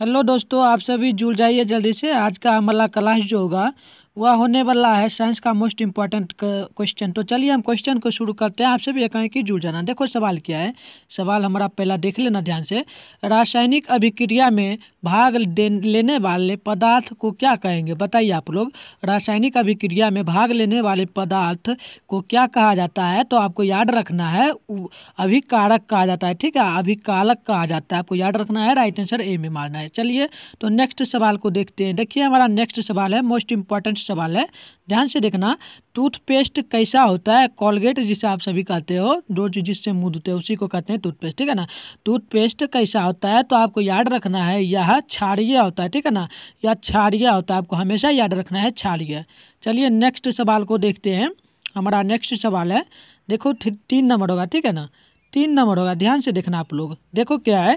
hello दोस्तों आप सभी जुड़ जाइए जल्दी से आज का हमारा क्लास जो होगा वह होने वाला है साइंस का मोस्ट इम्पॉर्टेंट क्वेश्चन तो चलिए हम क्वेश्चन को शुरू करते हैं आपसे भी ये कहें कि जुड़ जाना देखो सवाल क्या है सवाल हमारा पहला देख लेना ध्यान से रासायनिक अभिक्रिया में भाग लेने वाले पदार्थ को क्या कहेंगे बताइए आप लोग रासायनिक अभिक्रिया में भाग लेने वाले पदार्थ को क्या कहा जाता है तो आपको याद रखना है अभिकारक कहा जाता है ठीक है अभिकालक कहा जाता है आपको याद रखना है राइट आंसर ए में मारना है चलिए तो नेक्स्ट सवाल को देखते हैं देखिए हमारा नेक्स्ट सवाल है मोस्ट इम्पॉर्टेंट सवाल है ध्यान से देखना टूथपेस्ट कैसा होता है कॉलगेट जिसे आप सभी कहते हो चीज़ जिससे मुँह धोते हो उसी को कहते हैं टूथपेस्ट ठीक है ना टूथपेस्ट कैसा होता है तो आपको याद रखना है यह क्षारीय होता है ठीक है ना यह छाड़िया होता है आपको हमेशा याद रखना है क्षारीय चलिए नेक्स्ट सवाल को देखते हैं हमारा नेक्स्ट सवाल है देखो तीन नंबर होगा ठीक है ना तीन नंबर होगा ध्यान से देखना आप लोग देखो क्या है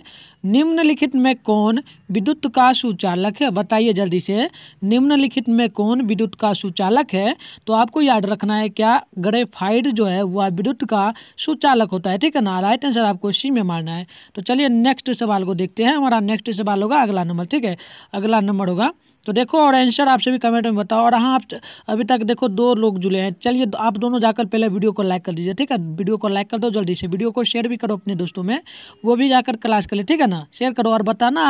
निम्नलिखित में कौन विद्युत का सुचालक है बताइए जल्दी से निम्नलिखित में कौन विद्युत का सुचालक है तो आपको याद रखना है क्या ग्रेफाइड जो है वह विद्युत का सुचालक होता है ठीक है ना राइट आंसर आपको इसी में मारना है तो चलिए नेक्स्ट सवाल को देखते हैं हमारा नेक्स्ट सवाल होगा अगला नंबर ठीक है अगला नंबर होगा तो देखो और आंसर आप सभी कमेंट में बताओ और हाँ आप अभी तक देखो दो लोग जुड़े हैं चलिए तो आप दोनों जाकर पहले वीडियो को लाइक कर दीजिए ठीक है वीडियो को लाइक कर दो जल्दी से वीडियो को शेयर भी करो अपने दोस्तों में वो भी जाकर क्लास कर ले ठीक है ना शेयर करो और बताना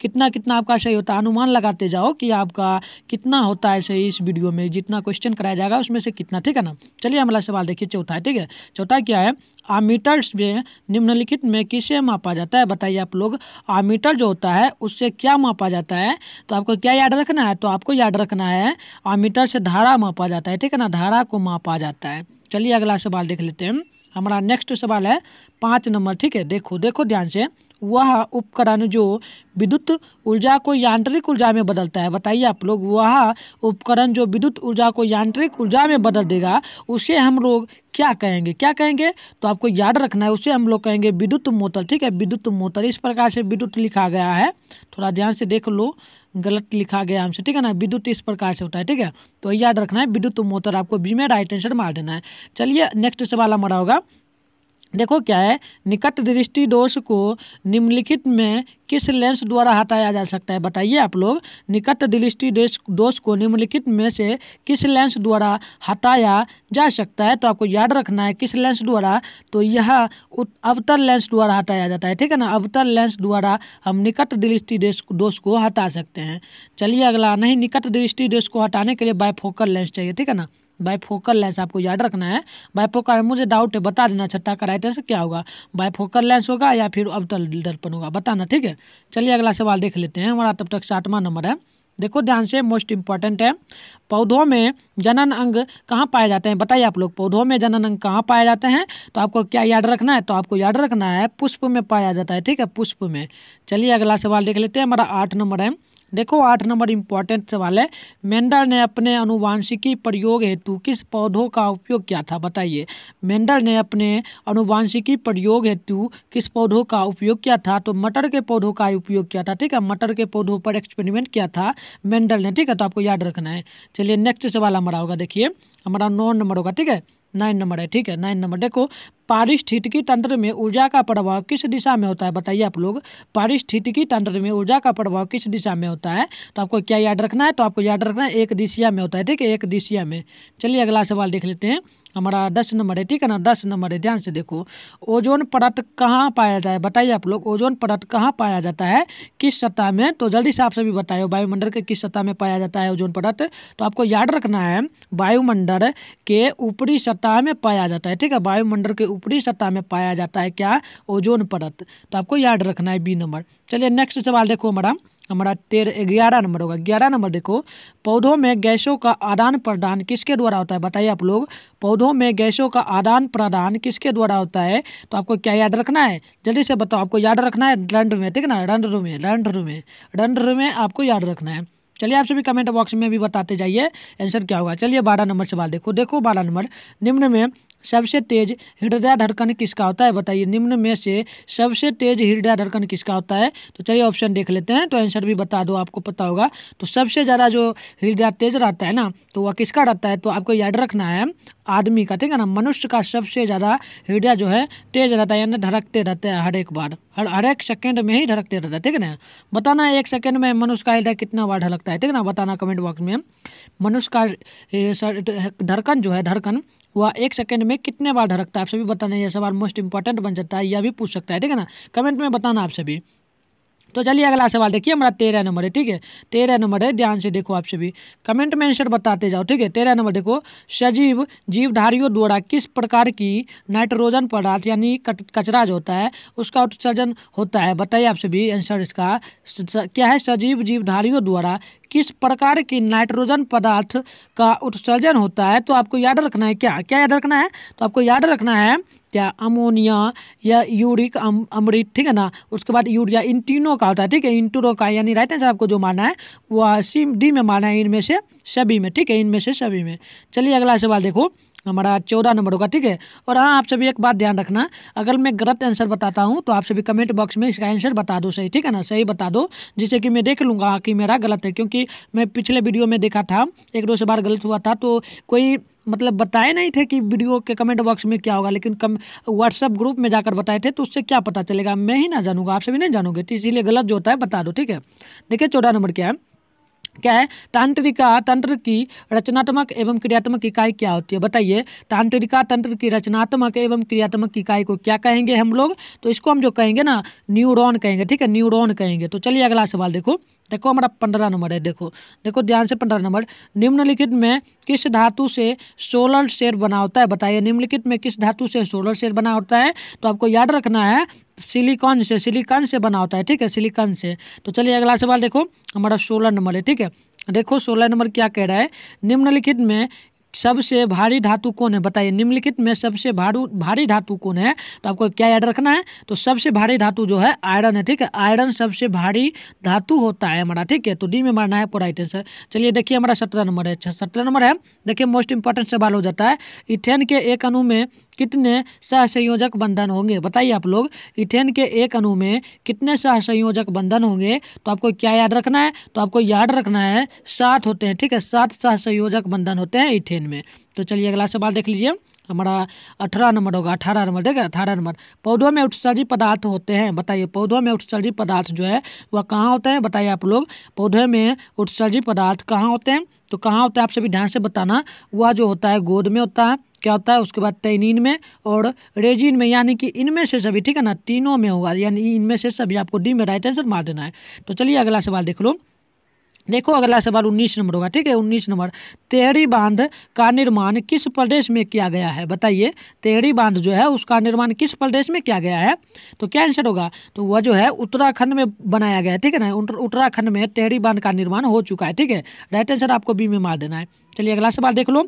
कितना कितना आपका सही होता है अनुमान लगाते जाओ कि आपका कितना होता है सही इस वीडियो में जितना क्वेश्चन कराया जाएगा उसमें से कितना ठीक है ना चलिए हमारा सवाल देखिए चौथा है ठीक है चौथा क्या है आमीटर्स में निम्नलिखित में किसे मापा जाता है बताइए आप लोग आमीटर जो होता है उससे क्या मापा जाता है तो आपको क्या याद रखना है तो आपको याद रखना है और मीटर से धारा मापा जाता है ठीक है ना धारा को मापा जाता है चलिए अगला सवाल देख लेते हैं हमारा नेक्स्ट सवाल है पाँच नंबर ठीक है देखो देखो ध्यान से वह उपकरण जो विद्युत ऊर्जा को यांत्रिक ऊर्जा में बदलता है बताइए आप लोग वह उपकरण जो विद्युत ऊर्जा को यांत्रिक ऊर्जा में बदल देगा उसे हम लोग क्या कहेंगे क्या कहेंगे तो आपको याद रखना है उसे हम लोग कहेंगे विद्युत मोटर ठीक है विद्युत मोटर इस प्रकार से विद्युत लिखा गया है थोड़ा ध्यान से देख लो गलत लिखा गया हमसे ठीक है ना विद्युत इस प्रकार से होता है ठीक है तो याद रखना है विद्युत मोटर आपको बीमे राइट आंसर मार देना है चलिए नेक्स्ट सवाल हमारा होगा देखो क्या है निकट दृष्टि दोष को निम्नलिखित में किस लेंस द्वारा हटाया जा सकता है बताइए आप लोग निकट दृष्टि दोष को निम्नलिखित में से किस लेंस द्वारा हटाया जा सकता है तो आपको याद रखना है किस लेंस द्वारा तो यह अवतर लेंस द्वारा हटाया जाता है ठीक है ना अवतर लेंस द्वारा हम निकट दृष्टि दोष को हटा सकते हैं चलिए अगला नहीं निकट दृष्टि दोष को हटाने के लिए बायफोकल लेंस चाहिए ठीक है ना बाइफोकल लेंस आपको याद रखना है बाइफोकल मुझे डाउट है बता देना छट्टा का राइट आंसर क्या होगा बाइफोकल लेंस होगा या फिर अवतल दर्पण होगा बताना ठीक है चलिए अगला सवाल देख लेते हैं हमारा तब तक सातवां नंबर है देखो ध्यान से मोस्ट इम्पॉर्टेंट है पौधों में जनन अंग कहाँ पाए जाते हैं बताइए आप लोग पौधों में जनन अंग कहाँ पाए जाते हैं तो आपको क्या याद रखना है तो आपको याद रखना है पुष्प में पाया जाता है ठीक है पुष्प में चलिए अगला सवाल देख लेते हैं हमारा आठ नंबर है देखो आठ नंबर इम्पोर्टेंट सवाल है मेंडल ने अपने अनुवांशिकी प्रयोग हेतु किस पौधों का उपयोग किया था बताइए मेंडल ने अपने अनुवांशिकी प्रयोग हेतु किस पौधों का उपयोग किया था तो मटर के पौधों का उपयोग किया था ठीक है मटर के पौधों पर एक्सपेरिमेंट किया था मेंडल ने ठीक है तो आपको याद रखना है चलिए नेक्स्ट सवाल हमारा होगा देखिए हमारा नौ नंबर होगा ठीक है नाइन नंबर है ठीक है नाइन नंबर देखो पारिस्थितिकी तंत्र में ऊर्जा का प्रभाव किस दिशा में होता है बताइए आप लोग पारिस्थितिकी तंत्र में ऊर्जा का प्रभाव किस दिशा में होता है तो आपको क्या याद रखना है तो आपको याद रखना है एक दिशिया में होता है ठीक है एक दिशिया में चलिए अगला सवाल देख लेते हैं हमारा दस नंबर है ठीक है ना दस नंबर है ध्यान से देखो ओजोन परत कहाँ पाया जाता है बताइए आप लोग ओजोन परत कहाँ पाया जाता है किस सतह में तो जल्दी से आप सभी बताए वायुमंडल के किस सतह में पाया जाता है ओजोन परत तो आपको याद रखना है वायुमंडल के ऊपरी सतह में पाया जाता है ठीक है वायुमंडल के ऊपरी सतह में पाया जाता है क्या ओजोन परत तो आपको याद रखना है बी नंबर चलिए नेक्स्ट सवाल देखो मैडम हमारा तेरह ग्यारह नंबर होगा ग्यारह नंबर देखो पौधों में गैसों का आदान प्रदान किसके द्वारा होता है बताइए आप लोग पौधों में गैसों का आदान प्रदान किसके द्वारा होता है तो आपको क्या याद रखना है जल्दी से बताओ आपको याद रखना है रंड में ठीक ना रंड में रंड में रंड में आपको याद रखना है चलिए आप सभी कमेंट बॉक्स में भी बताते जाइए आंसर क्या होगा चलिए बारह नंबर सवाल देखो देखो बारह नंबर निम्न में सबसे तेज हृदय धड़कन किसका होता है बताइए निम्न में से सबसे तेज हृदय धड़कन किसका होता है तो चलिए ऑप्शन देख लेते हैं तो आंसर भी बता दो आपको पता होगा तो सबसे ज़्यादा जो हृदय तेज रहता है ना तो वह किसका रहता है तो आपको याद रखना है आदमी का ठीक है ना मनुष्य का सबसे ज़्यादा हृदय जो है तेज रहता है यानी धड़कते रहते हैं हर एक बार हर हर एक सेकेंड में ही धड़कते रहता है ठीक है ना बताना एक सेकेंड में मनुष्य का हृदय कितना बार धड़कता है ठीक है ना बताना कमेंट बॉक्स में मनुष्य का धड़कन जो है धड़कन वह एक सेकेंड में कितने बार धड़कता है आप सभी बताना यह सवाल मोस्ट इंपॉर्टेंट बन जाता है यह भी पूछ सकता है ठीक है ना कमेंट में बताना आप सभी तो चलिए अगला सवाल देखिए हमारा तेरह नंबर है ठीक है तेरह नंबर है ध्यान से देखो आप सभी कमेंट में आंसर बताते जाओ ठीक है तेरह नंबर देखो सजीव जीवधारियों द्वारा किस प्रकार की नाइट्रोजन पदार्थ यानी कचरा जो होता है उसका उत्सर्जन होता है बताइए आप सभी आंसर इसका क्या है सजीव जीवधारियों द्वारा किस प्रकार के नाइट्रोजन पदार्थ का उत्सर्जन होता है तो आपको याद रखना है क्या क्या याद रखना है तो आपको याद रखना है क्या अमोनिया या यूरिक अमृत ठीक है ना उसके बाद यूरिया इन तीनों का होता है ठीक है इन तीनों का यानी राइट आंसर आपको जो मानना है वह सी डी में मानना है इनमें से सभी में ठीक है इनमें से सभी में चलिए अगला सवाल देखो हमारा चौदह नंबर होगा ठीक है और हाँ आप सभी एक बात ध्यान रखना अगर मैं गलत आंसर बताता हूँ तो आप सभी कमेंट बॉक्स में इसका आंसर बता दो सही ठीक है ना सही बता दो जिससे कि मैं देख लूँगा कि मेरा गलत है क्योंकि मैं पिछले वीडियो में देखा था एक दो से बार गलत हुआ था तो कोई मतलब बताए नहीं थे कि वीडियो के कमेंट बॉक्स में क्या होगा लेकिन कम व्हाट्सअप ग्रुप में जाकर बताए थे तो उससे क्या पता चलेगा मैं ही ना जानूंगा आप सभी नहीं जानूंगे तो इसीलिए गलत जो होता है बता दो ठीक है देखिए चौदह नंबर क्या है क्या है तांत्रिका तंत्र की रचनात्मक एवं क्रियात्मक इकाई क्या होती है बताइए तांत्रिका तंत्र की रचनात्मक एवं क्रियात्मक इकाई को क्या कहेंगे हम लोग तो इसको हम जो कहेंगे ना न्यूरॉन कहेंगे ठीक है न्यूरॉन कहेंगे तो चलिए अगला सवाल देखो देखो हमारा पंद्रह नंबर है देखो देखो ध्यान से पंद्रह नंबर निम्नलिखित में किस धातु से सोलर शेर बना होता है बताइए निम्नलिखित में किस धातु से सोलर शेर बना होता है तो आपको याद रखना है सिलिकॉन से सिलिकॉन से बना होता है ठीक है सिलिकॉन से तो चलिए अगला सवाल देखो हमारा सोलह नंबर है ठीक है देखो सोलह नंबर क्या कह रहा है निम्नलिखित में सबसे भारी धातु कौन है बताइए निम्नलिखित में सबसे भारू भारी धातु कौन है तो आपको क्या याद रखना है तो सबसे भारी धातु जो है आयरन है ठीक है आयरन सबसे भारी धातु होता है हमारा ठीक है तो डी में मारना है राइट आंसर चलिए देखिए हमारा सत्रह नंबर है अच्छा, सत्रह नंबर है देखिए मोस्ट इंपॉर्टेंट सवाल हो जाता है इथेन के एक अनु में कितने सहसंयोजक बंधन होंगे बताइए आप लोग इथेन के एक अणु में कितने सहसंयोजक बंधन होंगे तो आपको क्या याद रखना है तो आपको याद रखना है सात होते हैं ठीक है सात सहसंयोजक बंधन होते हैं इथेन में तो चलिए अगला सवाल देख लीजिए हमारा अठारह नंबर होगा अठारह नंबर ठीक है अठारह नंबर पौधों में उत्सर्जी पदार्थ होते हैं बताइए पौधों में उत्सर्जी पदार्थ जो है वह कहाँ होते हैं बताइए आप लोग पौधों में उत्सर्जी पदार्थ कहाँ होते हैं तो कहाँ होता है आप सभी ध्यान से बताना वह जो होता है गोद में होता है क्या होता है उसके बाद तैनिन में और रेजिन में यानी कि इनमें से सभी ठीक है ना तीनों में होगा यानी इनमें से सभी आपको डी में राइट आंसर मार देना है तो चलिए अगला सवाल देख लो देखो अगला सवाल उन्नीस नंबर होगा ठीक है उन्नीस नंबर तेहरी बांध का निर्माण किस प्रदेश में किया गया है बताइए तेहरी बांध जो है उसका निर्माण किस प्रदेश में किया गया है तो क्या आंसर होगा तो वह जो है उत्तराखंड में बनाया गया है ठीक है ना उत्तराखंड में तेहरी बांध का निर्माण हो चुका है ठीक है राइट आंसर आपको बी में मार देना है चलिए अगला सवाल देख लो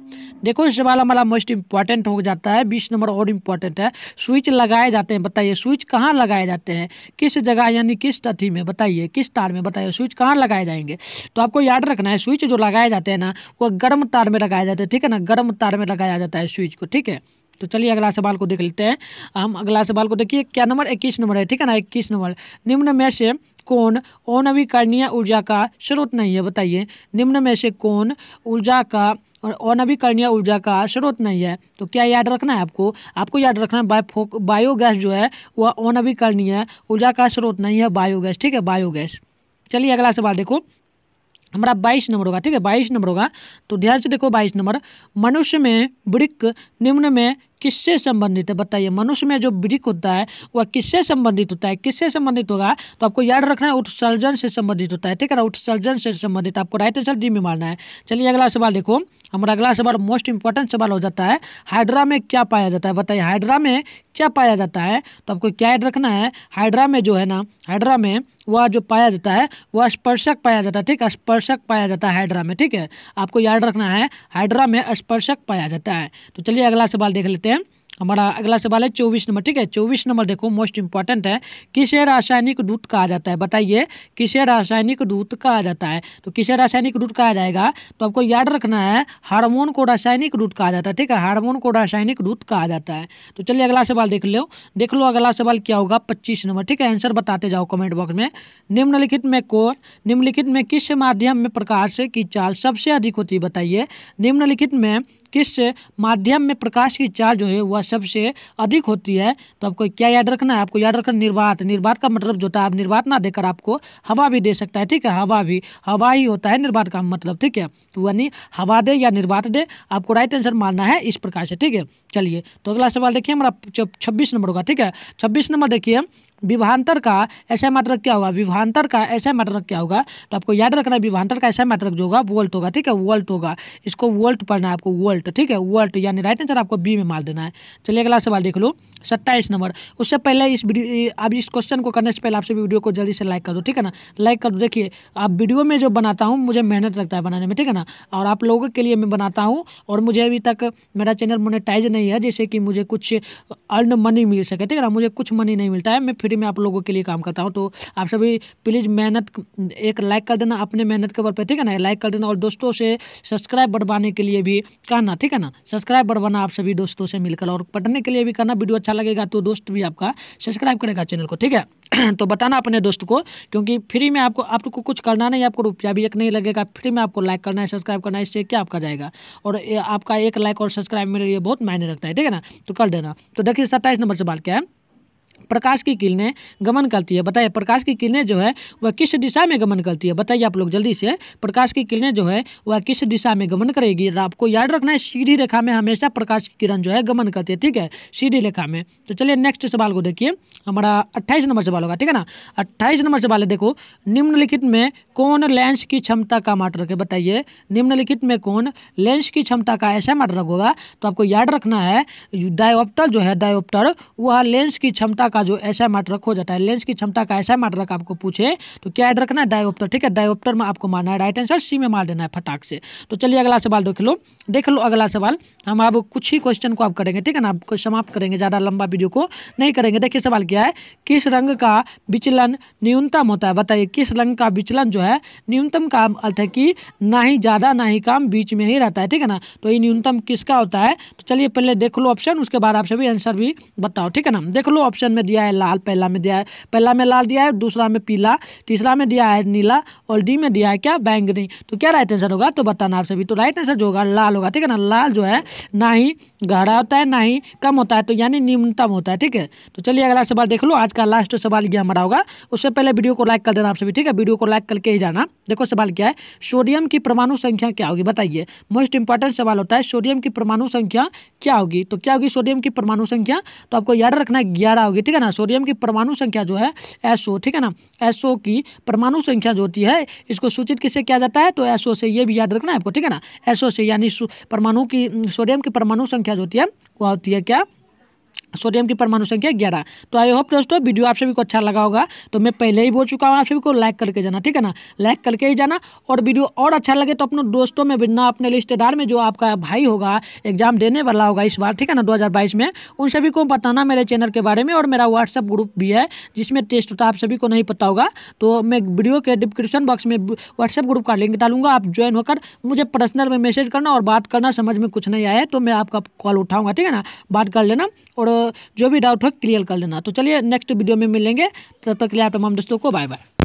देखो इस सवाल हमारा मोस्ट इंपॉर्टेंट हो जाता है बीस नंबर और इम्पॉर्टेंट है स्विच लगाए जाते हैं बताइए स्विच कहाँ लगाए जाते हैं किस जगह यानी किस तथी में बताइए किस तार में बताइए स्विच कहाँ लगाए जाएंगे तो आपको याद रखना है स्विच जो लगाए जाते हैं ना वो गर्म तार में लगाया जाता है ठीक है ना गर्म तार में लगाया जाता है स्विच को ठीक है तो चलिए अगला सवाल को देख लेते हैं हम अगला सवाल को देखिए क्या नंबर इक्कीस नंबर है ठीक है ना इक्कीस नंबर निम्न में से कौन अनवीकरणीय ऊर्जा का स्रोत नहीं है बताइए निम्न में से कौन ऊर्जा का और अनवीकरणीय ऊर्जा का स्रोत नहीं है तो क्या याद रखना है आपको आपको याद रखना है बायो बायोगैस जो है वह अनवीकरणीय ऊर्जा का स्रोत नहीं है बायोगैस ठीक है बायोगैस चलिए अगला सवाल देखो हमारा बाईस नंबर होगा ठीक है बाईस नंबर होगा तो ध्यान से देखो बाईस नंबर मनुष्य में वृक्ष निम्न में किससे संबंधित है बताइए मनुष्य में जो वृक होता है वह किससे संबंधित होता है किससे संबंधित होगा तो आपको याद रखना है उत्सर्जन से संबंधित होता है ठीक है ना उत्सर्जन से संबंधित आपको राइट आंसर डी में मारना है चलिए अगला सवाल देखो हमारा अगला सवाल मोस्ट इंपॉर्टेंट सवाल हो जाता है हाइड्रा में क्या पाया जाता है बताइए हाइड्रा में क्या पाया जाता है तो आपको क्या याद रखना है हाइड्रा में जो है ना हाइड्रा में वह जो पाया जाता है वह स्पर्शक पाया जाता है ठीक है स्पर्शक पाया जाता है हाइड्रा में ठीक है आपको याद रखना है हाइड्रा में स्पर्शक पाया जाता है तो चलिए अगला सवाल देख लेते करते हैं हमारा अगला सवाल है चौबीस नंबर ठीक है चौबीस नंबर देखो मोस्ट इंपॉर्टेंट है किसे रासायनिक दूत कहा जाता है बताइए किसे रासायनिक दूत कहा जाता है तो किसे रासायनिक दूत कहा जाएगा तो आपको याद रखना है हार्मोन को रासायनिक दूत कहा जाता है ठीक है हार्मोन को रासायनिक दूत कहा जाता है तो चलिए अगला सवाल देख लो देख लो अगला सवाल क्या होगा पच्चीस नंबर ठीक है आंसर बताते जाओ कमेंट बॉक्स में निम्नलिखित में कौन निम्नलिखित में किस माध्यम में प्रकाश की चाल सबसे अधिक होती है बताइए निम्नलिखित में किस माध्यम में प्रकाश की चाल जो है वह सबसे अधिक होती है तो आपको क्या याद रखना है आपको याद रखना निर्वात निर्वात का मतलब जो होता है आप निर्वात ना देकर आपको हवा भी दे सकता है ठीक है हवा भी हवा ही होता है निर्वात का मतलब ठीक है तो यानी हवा दे या निर्वात दे आपको राइट आंसर मानना है इस प्रकार से ठीक है चलिए तो अगला सवाल देखिए हमारा छब्बीस नंबर होगा ठीक है छब्बीस नंबर देखिए विभांतर का ऐसा मात्रक क्या होगा विभांतर का ऐसा मात्रक क्या होगा तो आपको याद रखना है विभांतर का ऐसा मात्रक जो होगा वोल्ट होगा ठीक है वोल्ट होगा इसको वोल्ट पढ़ना है आपको वोल्ट ठीक है वोल्ट यानी राइट आंसर आपको बी में मार देना है चलिए अगला सवाल देख लो सत्ताईस नंबर उससे पहले इस वीडियो अब इस क्वेश्चन को करने से पहले आपसे वीडियो को जल्दी से लाइक कर दो ठीक है ना लाइक कर दो देखिए आप वीडियो में जो बनाता हूँ मुझे मेहनत लगता है बनाने में ठीक है ना और आप लोगों के लिए मैं बनाता हूँ और मुझे अभी तक मेरा चैनल मोनेटाइज नहीं है जैसे कि मुझे कुछ अर्न मनी मिल सके ठीक है ना मुझे कुछ मनी नहीं मिलता है मैं फ्री में आप लोगों के लिए काम करता हूँ तो आप सभी प्लीज़ मेहनत एक लाइक कर देना अपने मेहनत के बल पर ठीक है ना लाइक कर देना और दोस्तों से सब्सक्राइब बढ़वाने के लिए भी कहना ठीक है ना सब्सक्राइब बढ़वाना आप सभी दोस्तों से मिलकर और पढ़ने के लिए भी करना वीडियो अच्छा लगेगा तो दोस्त भी आपका सब्सक्राइब करेगा चैनल को ठीक है तो बताना अपने दोस्त को क्योंकि फ्री में आपको आपको कुछ करना नहीं आपको रुपया भी एक नहीं लगेगा फ्री में आपको लाइक करना है सब्सक्राइब करना है इससे क्या आपका जाएगा और आपका एक लाइक और सब्सक्राइब मेरे लिए बहुत मायने रखता है ठीक है ना तो कर देना तो देखिए सत्ताईस नंबर से बात क्या है प्रकाश की किरणें गमन करती है बताइए प्रकाश की किरणें जो है वह किस दिशा में गमन करती है बताइए आप लोग जल्दी से प्रकाश की किरणें जो है वह किस दिशा में गमन करेगी आपको याद रखना है सीधी रेखा में हमेशा प्रकाश की किरण जो है गमन करती है ठीक है सीधी रेखा में तो चलिए नेक्स्ट सवाल को देखिए हमारा अट्ठाईस नंबर सवाल होगा ठीक है ना अट्ठाईस नंबर सवाल है देखो निम्नलिखित में कौन लेंस की क्षमता का मात्रक है बताइए निम्नलिखित में कौन लेंस की क्षमता का ऐसा माटर होगा तो आपको याद रखना है डायोप्टर जो है डायोप्टर वह लेंस की क्षमता क्षमता का जो एस एम आठ रखो जाता है लेंस की क्षमता का एस एम आठ रख आपको पूछे तो क्या ऐड रखना है डायोप्टर ठीक है डायोप्टर में आपको मारना है राइट आंसर सी में मार देना है फटाक से तो चलिए अगला सवाल देख लो देख लो अगला सवाल हम आप कुछ ही क्वेश्चन को आप करेंगे ठीक है ना आपको समाप्त करेंगे ज़्यादा लंबा वीडियो को नहीं करेंगे देखिए सवाल क्या है किस रंग का विचलन न्यूनतम होता है बताइए किस रंग का विचलन जो है न्यूनतम का अर्थ है कि ना ही ज़्यादा ना ही कम बीच में ही रहता है ठीक है ना तो ये न्यूनतम किसका होता है तो चलिए पहले देख लो ऑप्शन उसके बाद आप सभी आंसर भी बताओ ठीक है ना देख लो ऑप्शन में दिया है लाल पहला में दिया है पहला में लाल दिया है दूसरा में पीला तीसरा में दिया है नीला और डी में दिया है क्या बैंगनी तो क्या राइट आंसर होगा तो बताना आप सभी तो राइट आंसर जो होगा लाल होगा ठीक है ना लाल जो है ना ही गहरा होता है ना ही कम होता है तो यानी न्यूनतम होता है ठीक है तो चलिए अगला सवाल देख लो आज का लास्ट सवाल यह हमारा होगा उससे पहले वीडियो को लाइक कर देना आप सभी ठीक है वीडियो को लाइक करके ही जाना देखो सवाल क्या है सोडियम की परमाणु संख्या क्या होगी बताइए मोस्ट इंपॉर्टेंट सवाल होता है सोडियम की परमाणु संख्या क्या होगी तो क्या होगी सोडियम की परमाणु संख्या तो आपको याद रखना ग्यारह होगी ठीक है ना सोडियम की परमाणु संख्या जो है एस ठीक है ना एस की परमाणु संख्या जो होती है इसको सूचित किससे किया जाता है तो एस से ये भी याद रखना है आपको ठीक है ना एस से यानी परमाणु की सोडियम की परमाणु संख्या जो होती है वह होती है क्या सोडियम की परमाणु संख्या ग्यारह तो आई होप दोस्तों वीडियो आप सभी को अच्छा लगा होगा तो मैं पहले ही बोल चुका हूँ आप सभी को लाइक करके जाना ठीक है ना लाइक करके ही जाना और वीडियो और अच्छा लगे तो अपने दोस्तों में बिना अपने रिश्तेदार में जो आपका भाई होगा एग्जाम देने वाला होगा इस बार ठीक है ना दो में उन सभी को बताना मेरे चैनल के बारे में और मेरा व्हाट्सअप ग्रुप भी है जिसमें टेस्ट होता है आप सभी को नहीं पता होगा तो मैं वीडियो के डिस्क्रिप्शन बॉक्स में व्हाट्सएप ग्रुप का लिंक डालूंगा आप ज्वाइन होकर मुझे पर्सनल में मैसेज करना और बात करना समझ में कुछ नहीं आया तो मैं आपका कॉल उठाऊंगा ठीक है ना बात कर लेना और जो भी डाउट हो क्लियर कर लेना तो चलिए नेक्स्ट वीडियो में मिलेंगे तब तक के लिए आप तमाम दोस्तों को बाय बाय